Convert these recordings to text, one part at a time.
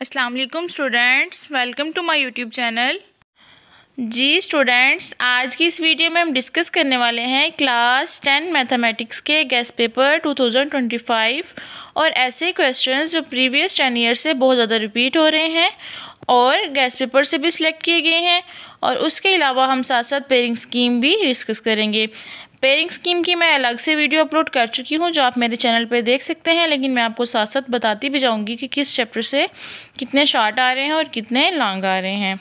अस्सलाम वालेकुम students welcome to my YouTube channel जी स्टूडेंट्स आज की इस वीडियो में हम डिस्कस करने वाले हैं क्लास टेन मैथमेटिक्स के गेस्ट पेपर 2025 और ऐसे क्वेश्चंस जो प्रीवियस टेन ईयर से बहुत ज़्यादा रिपीट हो रहे हैं और गैस पेपर से भी सिलेक्ट किए गए हैं और उसके अलावा हम साथ साथ पेयरिंग स्कीम भी डिस्कस करेंगे पेयरिंग स्कीम की मैं अलग से वीडियो अपलोड कर चुकी हूँ जो आप मेरे चैनल पर देख सकते हैं लेकिन मैं आपको साथ साथ बताती भी जाऊँगी कि किस चैप्टर से कितने शॉर्ट आ रहे हैं और कितने लॉन्ग आ रहे हैं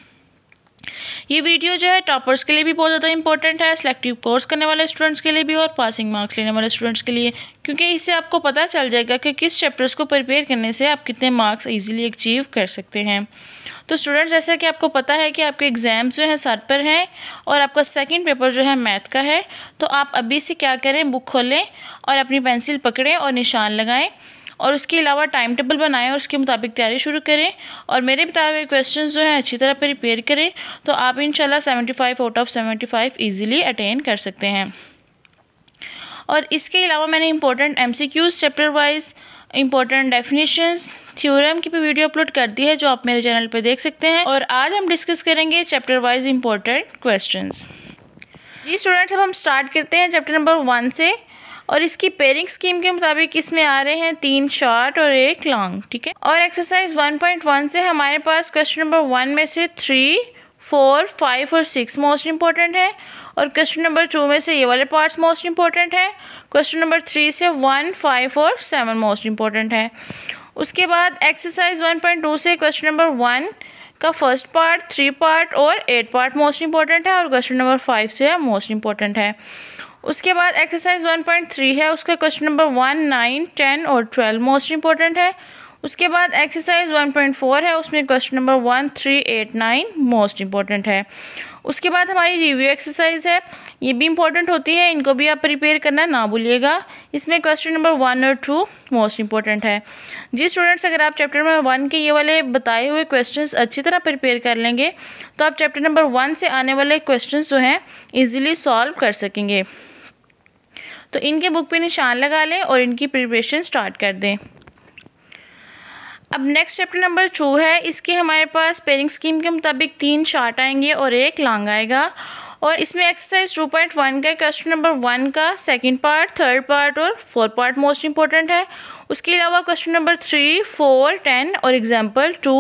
ये वीडियो जो है टॉपर्स के लिए भी बहुत ज़्यादा इंपॉर्टेंट है सेलेक्टिव कोर्स करने वाले स्टूडेंट्स के लिए भी और पासिंग मार्क्स लेने वाले स्टूडेंट्स के लिए क्योंकि इससे आपको पता चल जाएगा कि किस चैप्टर्स को प्रिपेयर करने से आप कितने मार्क्स इजीली अचीव कर सकते हैं तो स्टूडेंट्स जैसा कि आपको पता है कि आपके एग्ज़ाम्स जो हैं सर पर हैं और आपका सेकेंड पेपर जो है मैथ का है तो आप अभी से क्या करें बुक खोलें और अपनी पेंसिल पकड़ें और निशान लगाएँ और उसके अलावा टाइम टेबल बनाएं और उसके मुताबिक तैयारी शुरू करें और मेरे बताए हुए क्वेश्चन जो हैं अच्छी तरह प्रिपेयर करें तो आप इन seventy five out of seventy five easily attain कर सकते हैं और इसके अलावा मैंने important M C Qs chapter wise important definitions theorem की भी वीडियो अपलोड कर दी है जो आप मेरे चैनल पर देख सकते हैं और आज हम डिस्कस करेंगे चैप्टर वाइज इम्पोर्टेंट क्वेश्चंस जी स्टूडेंट्स अब हम स्टार्ट करते हैं चैप्टर नंबर वन से और इसकी पेयरिंग स्कीम के मुताबिक इसमें आ रहे हैं तीन शॉर्ट और एक लॉन्ग ठीक है और एक्सरसाइज 1.1 से हमारे पास क्वेश्चन नंबर वन में से थ्री फोर फाइव और सिक्स मोस्ट इंपॉर्टेंट है और क्वेश्चन नंबर टू में से ये वाले पार्ट्स मोस्ट इंपॉर्टेंट हैं क्वेश्चन नंबर थ्री से वन फाइव और सेवन मोस्ट इंपॉर्टेंट है उसके बाद एक्सरसाइज वन पॉइंट टू से क्वेश्चन नंबर वन का फर्स्ट पार्ट थ्री पार्ट और एट पार्ट मोस्ट इंपॉर्टेंट है और क्वेश्चन नंबर फाइव से मोस्ट इंपॉर्टेंट है उसके बाद एक्सरसाइज वन पॉइंट थ्री है उसका question number one nine ten और ट्वेल्व मोस्ट इंपॉर्टेंट है उसके बाद एक्सरसाइज वन पॉइंट फोर है उसमें question number one three eight nine most important है उसके बाद हमारी रिव्यू एक्सरसाइज है ये भी इंपॉर्टेंट होती है इनको भी आप प्रिपेयर करना ना भूलिएगा इसमें क्वेश्चन नंबर वन और टू मोस्ट इंपॉर्टेंट है जी स्टूडेंट्स अगर आप चैप्टर नंबर वन के ये वाले बताए हुए क्वेश्चन अच्छी तरह प्रिपेयर कर लेंगे तो आप चैप्टर नंबर वन से आने वाले क्वेश्चन जो हैं ईज़िली सॉल्व कर सकेंगे तो इनके बुक पे निशान लगा लें और इनकी प्रिपरेशन स्टार्ट कर दें अब नेक्स्ट चैप्टर नंबर टू है इसके हमारे पास पेयरिंग स्कीम के मुताबिक तीन शार्ट आएंगे और एक लॉन्ग आएगा और इसमें एक्सरसाइज टू पॉइंट वन का क्वेश्चन नंबर वन का सेकंड पार्ट थर्ड पार्ट और फोर्थ पार्ट मोस्ट इंपॉर्टेंट है उसके अलावा question number three four ten और एग्जाम्पल टू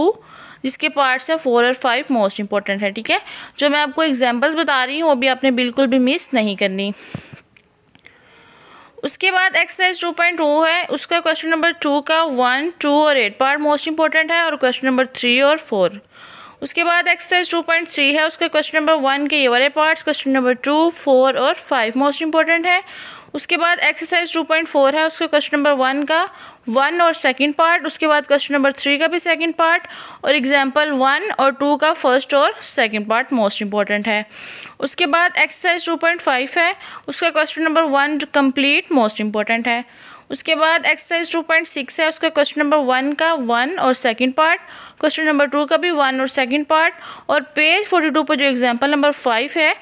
जिसके पार्ट्स हैं फोर और फाइव मोस्ट इंपॉर्टेंट है ठीक है जो मैं आपको एग्जाम्पल्स बता रही हूँ वो भी आपने बिल्कुल भी मिस नहीं करनी उसके बाद एक्सरसाइज टू पॉइंट वो है उसका क्वेश्चन नंबर टू का वन टू और एट पार्ट मोस्ट इंपॉर्टेंट है और क्वेश्चन नंबर थ्री और फोर उसके बाद एक्सरसाइज टू पॉइंट थ्री है उसके क्वेश्चन नंबर वन के ये वाले parts question number two four और फाइव मोस्ट इंपॉर्टेंट है उसके बाद एक्सरसाइज टू पॉइंट फोर है उसके क्वेश्चन नंबर वन का वन और सेकंड पार्ट उसके बाद क्वेश्चन नंबर थ्री का भी सेकंड पार्ट और एग्जांपल वन और टू का फर्स्ट और सेकंड पार्ट मोस्ट इंपॉर्टेंट है उसके बाद एक्सरसाइज टू पॉइंट फाइव है उसका question number one complete most important है उसके बाद एक्सरसाइज टू पॉइंट सिक्स है उसका क्वेश्चन नंबर वन का वन और second part question number two का भी वन और सेकंड पार्ट और पेज फोर्टी टू पर जो एग्जाम्पल नंबर फाइव है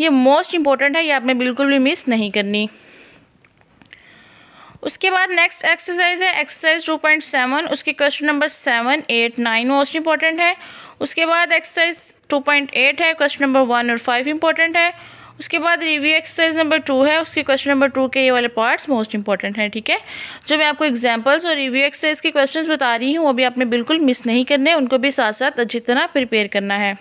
ये मोस्ट इंपॉर्टेंट है ये आपने बिल्कुल भी मिस नहीं करनी उसके बाद नेक्स्ट एक्सरसाइज है एक्सरसाइज टू पॉइंट सेवन उसके question number seven eight nine most important है उसके बाद एक्सरसाइज टू पॉइंट एट है क्वेश्चन नंबर वन और फाइव इंपॉर्टेंट है उसके बाद रिव्यू एक्सरसाइज नंबर टू है उसके क्वेश्चन नंबर टू के ये वाले पार्ट्स मोस्ट इंपॉर्टेंट हैं ठीक है जो मैं आपको एग्जाम्पल्स और रिव्यू एक्सरसाइज के क्वेश्चन बता रही हूँ वो भी आपने बिल्कुल मिस नहीं करने उनको भी साथ साथ अच्छी तरह प्रिपेयर करना है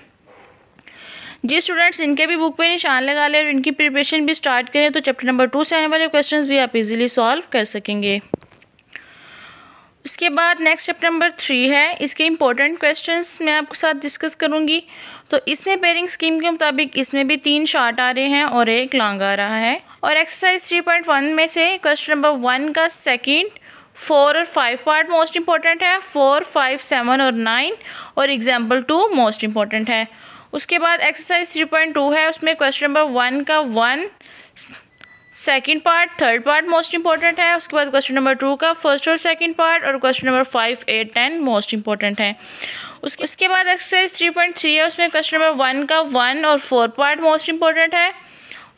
जी स्टूडेंट्स इनके भी बुक पर निशान लगा लें और इनकी प्रिपरेशन भी स्टार्ट करें तो चैप्टर नंबर टू से आने वाले क्वेश्चन भी आप इजिली सॉल्व कर सकेंगे इसके बाद नेक्स्ट चैप्टर नंबर थ्री है इसके इंपॉर्टेंट क्वेश्चंस मैं आपके साथ डिस्कस करूंगी तो इसमें पेयरिंग स्कीम के मुताबिक इसमें भी तीन शार्ट आ रहे हैं और एक लॉन्ग आ रहा है और एक्सरसाइज थ्री पॉइंट वन में से क्वेश्चन नंबर वन का सेकेंड फोर और फाइव पार्ट मोस्ट इंपॉर्टेंट है फोर फाइव सेवन और नाइन और एग्जाम्पल टू मोस्ट इंपॉर्टेंट है उसके बाद एक्सरसाइज थ्री पॉइंट टू है उसमें क्वेश्चन नंबर वन का one second part third part most important है उसके बाद क्वेश्चन नंबर टू का फर्स्ट और सेकेंड पार्ट और question number five eight ten most important है उसके उसके बाद एक्सरसाइज थ्री पॉइंट थ्री है उसमें क्वेश्चन नंबर वन का वन और फोर पार्ट मोस्ट इंपॉर्टेंट है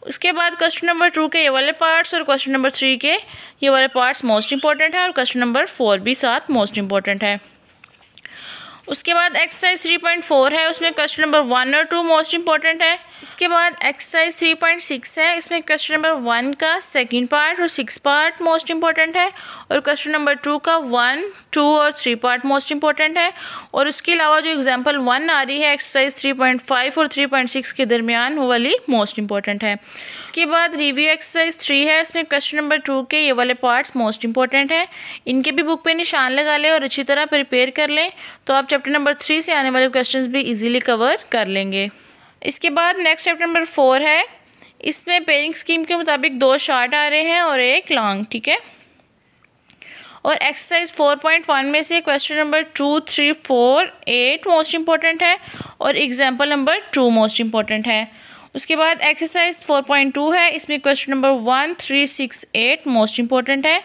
उसके बाद क्वेश्चन नंबर टू के ये वाले पार्ट्स और क्वेश्चन नंबर थ्री के ये वाले पार्ट्स मोस्ट इंपॉर्टेंट है और क्वेश्चन नंबर फोर भी साथ मोस्ट इंपॉर्टेंट है उसके बाद एक्सरसाइज थ्री पॉइंट फोर है उसमें क्वेश्चन नंबर वन और टू मोस्ट इंपॉर्टेंट है इसके बाद एक्सरसाइज थ्री पॉइंट सिक्स है इसमें क्वेश्चन नंबर वन का सेकंड पार्ट और सिक्स पार्ट मोस्ट इंपॉर्टेंट है और क्वेश्चन नंबर टू का वन टू और थ्री पार्ट मोस्ट इंपॉर्टेंट है और उसके अलावा जो एग्जांपल वन आ रही है एक्सरसाइज थ्री पॉइंट फाइव और थ्री पॉइंट सिक्स के दरमियान वो वाली मोस्ट इंपॉर्टेंट है इसके बाद रिव्यू एक्सरसाइज थ्री है इसमें क्वेश्चन नंबर टू के ये वाले पार्ट्स मोस्ट इंपॉर्टेंट हैं इनके भी बुक पर निशान लगा लें और अच्छी तरह प्रिपेयर कर लें तो आप चैप्टर नंबर थ्री से आने वाले क्वेश्चन भी ईजिली कवर कर लेंगे इसके बाद नेक्स्ट चैप्टर नंबर फोर है इसमें पेरिंग स्कीम के मुताबिक दो शॉर्ट आ रहे हैं और एक लॉन्ग ठीक है और एक्सरसाइज फोर पॉइंट वन में से question number two three four eight most important है और example number two most important है उसके बाद एक्सरसाइज फोर पॉइंट टू है इसमें question number one three six eight most important है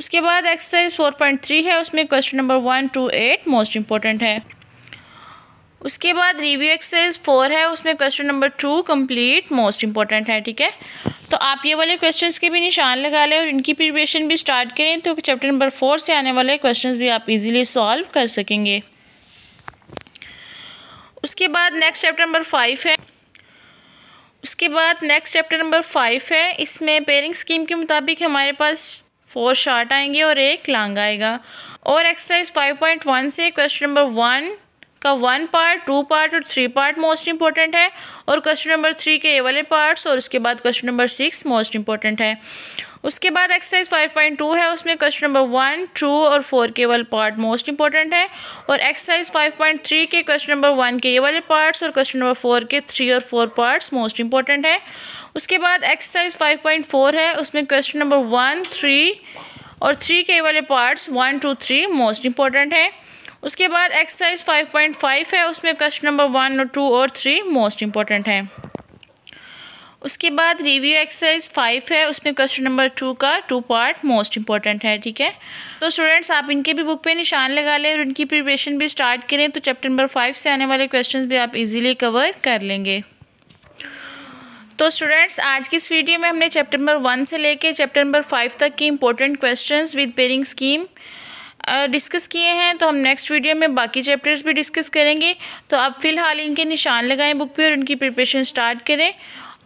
उसके बाद एक्सरसाइज फोर पॉइंट थ्री है उसमें question number one two eight most important है उसके बाद रिव्यू एक्सरसाइज फोर है उसमें question number two complete most important है ठीक है तो आप ये वाले क्वेश्चंस के भी निशान लगा लें और इनकी प्रिपरेशन भी स्टार्ट करें तो चैप्टर नंबर फोर से आने वाले क्वेश्चंस भी आप इजीली सॉल्व कर सकेंगे उसके बाद नेक्स्ट चैप्टर नंबर फाइव है उसके बाद नेक्स्ट चैप्टर नंबर फाइव है इसमें पेयरिंग स्कीम के मुताबिक हमारे पास फोर शार्ट आएंगे और एक लांग आएगा और एक्सरसाइज फाइव पॉइंट वन से क्वेश्चन नंबर वन का वन पार्ट टू पार्ट और थ्री पार्ट मोस्ट इंपॉर्टेंट है और क्वेश्चन नंबर थ्री के ए वाले पार्ट्स और उसके बाद question number six most important है उसके बाद एक्सरसाइज फाइव पॉइंट टू है उसमें क्वेश्चन नंबर वन टू और फोर के वाले पार्ट मोस्ट इंपॉर्टेंट है और एक्सरसाइज फाइव पॉइंट थ्री के क्वेश्चन नंबर वन के ये वाले पार्ट्स और क्वेश्चन नंबर फोर के थ्री और फोर पार्ट्स मोस्ट इंपॉर्टेंट है उसके बाद एक्सरसाइज फाइव पॉइंट फोर है उसमें क्वेश्चन नंबर वन थ्री और थ्री के वाले parts one two three most important है उसके बाद एक्सरसाइज 5.5 है उसमें क्वेश्चन नंबर वन और टू और थ्री मोस्ट इम्पॉर्टेंट है उसके बाद रिव्यू एक्सरसाइज फाइव है उसमें क्वेश्चन नंबर टू का टू पार्ट मोस्ट इंपॉर्टेंट है ठीक है तो स्टूडेंट्स आप इनके भी बुक पे निशान लगा लें और इनकी प्रिपरेशन भी स्टार्ट करें तो चैप्टर नंबर फाइव से आने वाले क्वेश्चंस भी आप इजीली कवर कर लेंगे तो स्टूडेंट्स आज की इस वीडियो में हमने चैप्टर नंबर वन से लेकर चैप्टर नंबर फाइव तक की important question with pairing scheme discuss किए हैं तो हम नेक्स्ट वीडियो में बाकी चैप्टर्स भी डिस्कस करेंगे तो आप फ़िलहाल इनके निशान लगाएं बुक पे और इनकी प्रिपरेशन स्टार्ट करें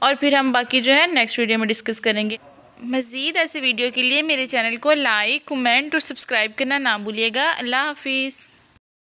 और फिर हम बाकी जो है नेक्स्ट वीडियो में डिस्कस करेंगे मज़ीद ऐसे वीडियो के लिए मेरे चैनल को लाइक कमेंट और सब्सक्राइब करना ना भूलिएगा अल्लाह हाफिज़